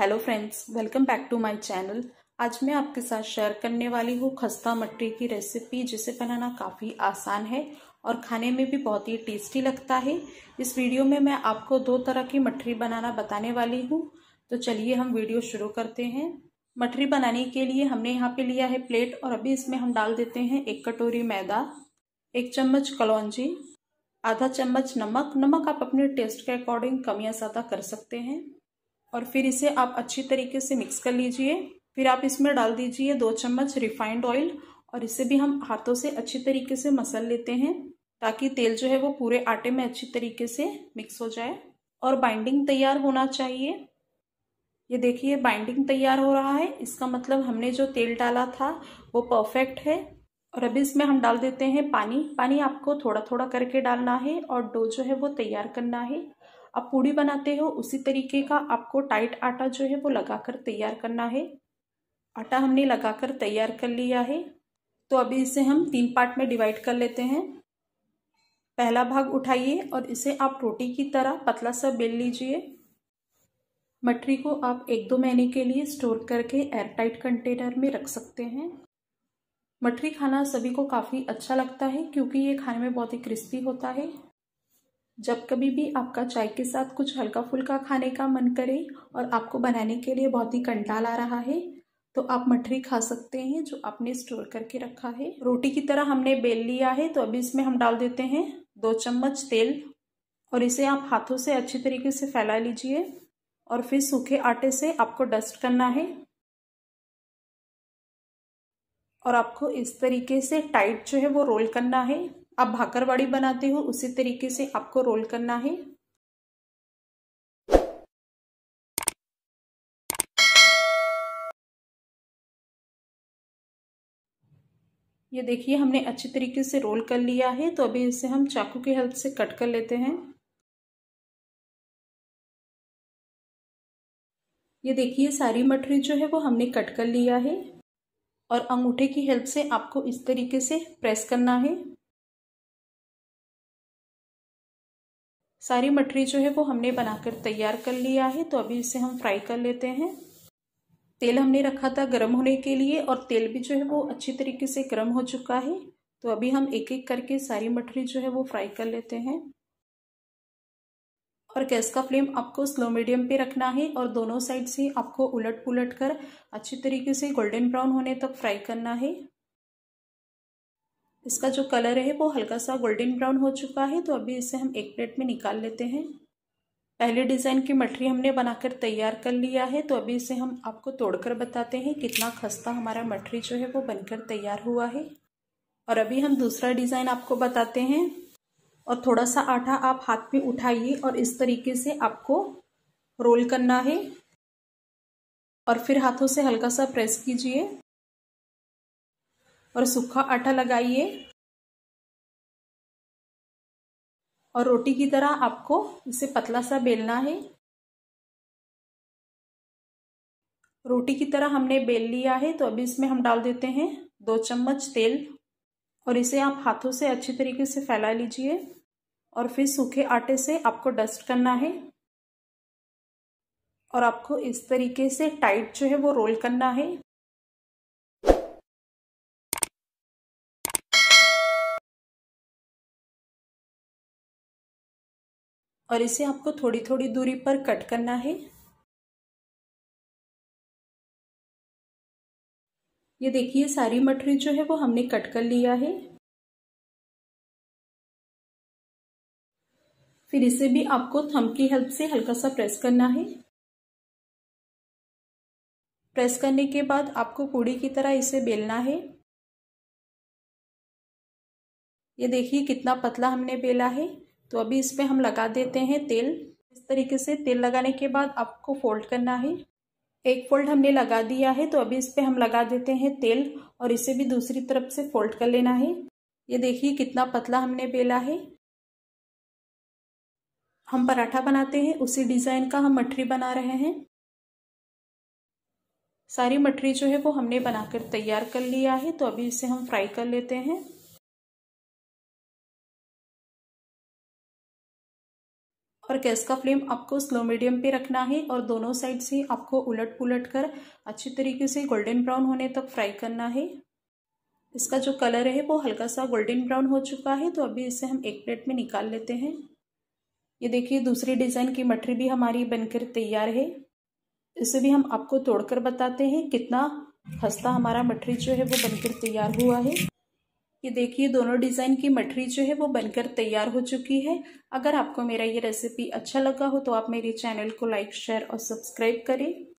hello friends welcome back to my channel आज मैं आपके साथ शेयर करने वाली हूँ खस्ता मटरी की रेसिपी जिसे बनाना काफ़ी आसान है और खाने में भी बहुत ही टेस्टी लगता है इस वीडियो में मैं आपको दो तरह की मटरी बनाना बताने वाली हूँ तो चलिए हम वीडियो शुरू करते हैं मटरी बनाने के लिए हमने यहाँ पर लिया है प्लेट और अभी इसमें हम डाल देते हैं एक कटोरी मैदा एक चम्मच कलौजी आधा चम्मच नमक नमक आप अपने टेस्ट के अकॉर्डिंग कम या ज़्यादा कर सकते हैं और फिर इसे आप अच्छी तरीके से मिक्स कर लीजिए फिर आप इसमें डाल दीजिए दो चम्मच रिफाइंड ऑयल और इसे भी हम हाथों से अच्छी तरीके से मसल लेते हैं ताकि तेल जो है वो पूरे आटे में अच्छी तरीके से मिक्स हो जाए और बाइंडिंग तैयार होना चाहिए ये देखिए बाइंडिंग तैयार हो रहा है इसका मतलब हमने जो तेल डाला था वो परफेक्ट है और अभी इसमें हम डाल देते हैं पानी पानी आपको थोड़ा थोड़ा करके डालना है और डो जो है वो तैयार करना है आप पूड़ी बनाते हो उसी तरीके का आपको टाइट आटा जो है वो लगाकर तैयार करना है आटा हमने लगाकर तैयार कर लिया है तो अभी इसे हम तीन पार्ट में डिवाइड कर लेते हैं पहला भाग उठाइए और इसे आप रोटी की तरह पतला सा बेल लीजिए मटरी को आप एक दो महीने के लिए स्टोर करके एयरटाइट कंटेनर में रख सकते हैं मटरी खाना सभी को काफ़ी अच्छा लगता है क्योंकि ये खाने में बहुत ही क्रिस्पी होता है जब कभी भी आपका चाय के साथ कुछ हल्का फुल्का खाने का मन करे और आपको बनाने के लिए बहुत ही कंटाल आ रहा है तो आप मठरी खा सकते हैं जो आपने स्टोर करके रखा है रोटी की तरह हमने बेल लिया है तो अभी इसमें हम डाल देते हैं दो चम्मच तेल और इसे आप हाथों से अच्छी तरीके से फैला लीजिए और फिर सूखे आटे से आपको डस्ट करना है और आपको इस तरीके से टाइट जो है वो रोल करना है आप भाकर बनाते हो उसी तरीके से आपको रोल करना है ये देखिए हमने अच्छी तरीके से रोल कर लिया है तो अभी इसे हम चाकू की हेल्प से कट कर लेते हैं ये देखिए सारी मठरी जो है वो हमने कट कर लिया है और अंगूठे की हेल्प से आपको इस तरीके से प्रेस करना है सारी मठरी जो है वो हमने बनाकर तैयार कर लिया है तो अभी इसे हम फ्राई कर लेते हैं तेल हमने रखा था गर्म होने के लिए और तेल भी जो है वो अच्छी तरीके से गर्म हो चुका है तो अभी हम एक एक करके सारी मठरी जो है वो फ्राई कर लेते हैं और गैस का फ्लेम आपको स्लो मीडियम पे रखना है और दोनों साइड से आपको उलट पुलट कर अच्छी तरीके से गोल्डन ब्राउन होने तक फ्राई करना है इसका जो कलर है वो हल्का सा गोल्डन ब्राउन हो चुका है तो अभी इसे हम एक प्लेट में निकाल लेते हैं पहले डिज़ाइन की मठरी हमने बनाकर तैयार कर लिया है तो अभी इसे हम आपको तोड़कर बताते हैं कितना खस्ता हमारा मठरी जो है वो बनकर तैयार हुआ है और अभी हम दूसरा डिज़ाइन आपको बताते हैं और थोड़ा सा आटा आप हाथ में उठाइए और इस तरीके से आपको रोल करना है और फिर हाथों से हल्का सा प्रेस कीजिए और सूखा आटा लगाइए और रोटी की तरह आपको इसे पतला सा बेलना है रोटी की तरह हमने बेल लिया है तो अभी इसमें हम डाल देते हैं दो चम्मच तेल और इसे आप हाथों से अच्छे तरीके से फैला लीजिए और फिर सूखे आटे से आपको डस्ट करना है और आपको इस तरीके से टाइट जो है वो रोल करना है और इसे आपको थोड़ी थोड़ी दूरी पर कट करना है ये देखिए सारी मटरी जो है वो हमने कट कर लिया है फिर इसे भी आपको थंब की हेल्प से हल्का सा प्रेस करना है प्रेस करने के बाद आपको पूड़ी की तरह इसे बेलना है ये देखिए कितना पतला हमने बेला है तो अभी इस पर हम लगा देते हैं तेल इस तरीके से तेल लगाने के बाद आपको फोल्ड करना है एक फोल्ड हमने लगा दिया है तो अभी इस पर हम लगा देते हैं तेल और इसे भी दूसरी तरफ से फोल्ड कर लेना है ये देखिए कितना पतला हमने बेला है हम पराठा बनाते हैं उसी डिज़ाइन का हम मठरी बना रहे हैं सारी मठरी जो है वो हमने बनाकर तैयार कर लिया है तो अभी इसे हम फ्राई कर लेते हैं और गैस का फ्लेम आपको स्लो मीडियम पे रखना है और दोनों साइड से आपको उलट पुलट कर अच्छी तरीके से गोल्डन ब्राउन होने तक फ्राई करना है इसका जो कलर है वो हल्का सा गोल्डन ब्राउन हो चुका है तो अभी इसे हम एक प्लेट में निकाल लेते हैं ये देखिए दूसरी डिज़ाइन की मटरी भी हमारी बनकर तैयार है इसे भी हम आपको तोड़कर बताते हैं कितना खस्ता हमारा मटरी जो है वो बनकर तैयार हुआ है ये देखिए दोनों डिज़ाइन की मठरी जो है वो बनकर तैयार हो चुकी है अगर आपको मेरा ये रेसिपी अच्छा लगा हो तो आप मेरे चैनल को लाइक शेयर और सब्सक्राइब करें